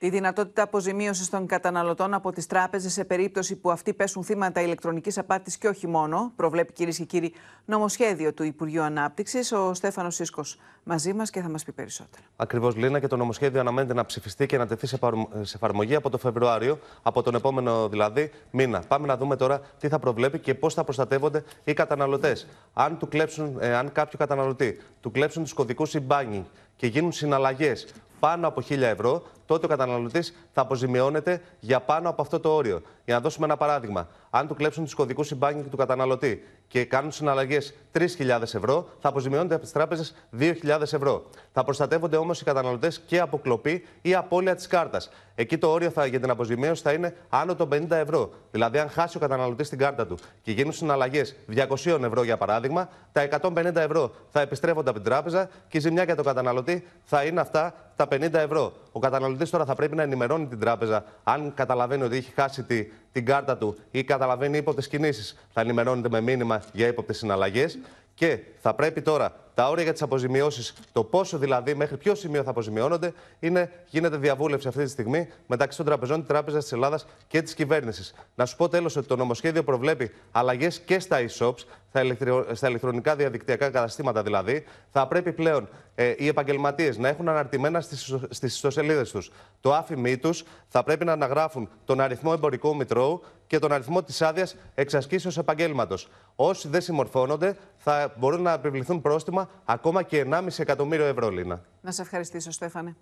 Τη δυνατότητα αποζημίωσης των καταναλωτών από τις τράπεζες σε περίπτωση που αυτοί πέσουν θύματα ηλεκτρονικής απάτης και όχι μόνο, προβλέπει κυρίες και κύριοι νομοσχέδιο του Υπουργείου Ανάπτυξης. Ο Στέφανος Σίσκο μαζί μας και θα μας πει περισσότερα. Ακριβώς, Λίνα, και το νομοσχέδιο αναμένεται να ψηφιστεί και να τεθεί σε εφαρμογή από το Φεβρουάριο, από τον επόμενο δηλαδή μήνα. Πάμε να δούμε τώρα τι θα προβλέπει και πώς θα προστατεύονται οι καταναλωτές. Αν, ε, αν κάποιο καταναλωτή του κλέψουν τους κωδικούς συμπάνι και γίνουν συναλλαγές πάνω από 1000 ευρώ, τότε ο καταναλωτής θα αποζημιώνεται για πάνω από αυτό το όριο. Για να δώσουμε ένα παράδειγμα, αν του κλέψουν τους κωδικούς του καταναλωτή και κάνουν συναλλαγές 3.000 ευρώ, θα αποζημιώνονται από τις τράπεζες 2.000 ευρώ. Θα προστατεύονται όμως οι καταναλωτές και από κλοπή ή απώλεια της κάρτας. Εκεί το όριο θα, για την αποζημίωση θα είναι άνω των 50 ευρώ. Δηλαδή, αν χάσει ο καταναλωτής την κάρτα του και γίνουν συναλλαγές 200 ευρώ για παράδειγμα, τα 150 ευρώ θα επιστρέφονται από την τράπεζα και η ζημιά για τον καταναλωτή θα είναι αυτά τα 50 ευρώ. Ο καταναλωτής τώρα θα πρέπει να ενημερώνει την τράπεζα αν καταλαβαίνει ότι έχει χάσει τη, την κάρτα του ή καταλαβαίνει ύποπτε κινήσεις. Θα ενημερώνεται με μήνυμα για ύποπτες συναλλαγές. Και θα πρέπει τώρα τα όρια για τις αποζημιώσεις, το πόσο δηλαδή, μέχρι ποιο σημείο θα αποζημιώνονται, είναι, γίνεται διαβούλευση αυτή τη στιγμή μεταξύ των τραπεζών της Τράπεζας της Ελλάδας και της κυβέρνησης. Να σου πω τέλος ότι το νομοσχέδιο προβλέπει αλλαγές και στα e-shops, στα, ηλεκτρονικά διαδικτυακά καταστήματα δηλαδή. Θα πρέπει πλέον ε, οι επαγγελματίες να έχουν αναρτημένα στις ιστοσελίδες τους το άφημί τους, θα πρέπει να αναγράφουν τον αριθμό εμπορικού μητρώου και τον αριθμό της άδειας εξασκήσεως επαγγέλματος. Όσοι δεν συμμορφώνονται θα μπορούν να επιβληθούν πρόστιμα ακόμα και 1,5 εκατομμύριο ευρώ, Λίνα. Να σε ευχαριστήσω, Στέφανε.